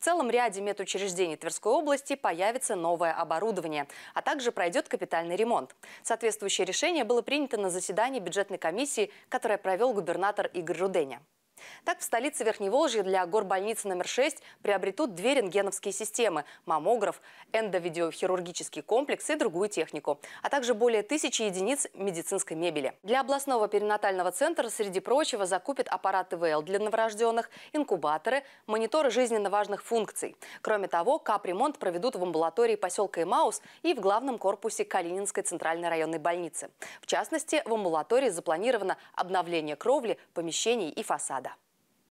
В целом ряде медучреждений Тверской области появится новое оборудование, а также пройдет капитальный ремонт. Соответствующее решение было принято на заседании бюджетной комиссии, которое провел губернатор Игорь Руденя. Так, в столице Верхневолжья для горбольницы номер 6 приобретут две рентгеновские системы – маммограф, эндовидеохирургический комплекс и другую технику, а также более тысячи единиц медицинской мебели. Для областного перинатального центра, среди прочего, закупят аппарат ИВЛ для новорожденных, инкубаторы, мониторы жизненно важных функций. Кроме того, капремонт проведут в амбулатории поселка Имаус и в главном корпусе Калининской центральной районной больницы. В частности, в амбулатории запланировано обновление кровли, помещений и фасада.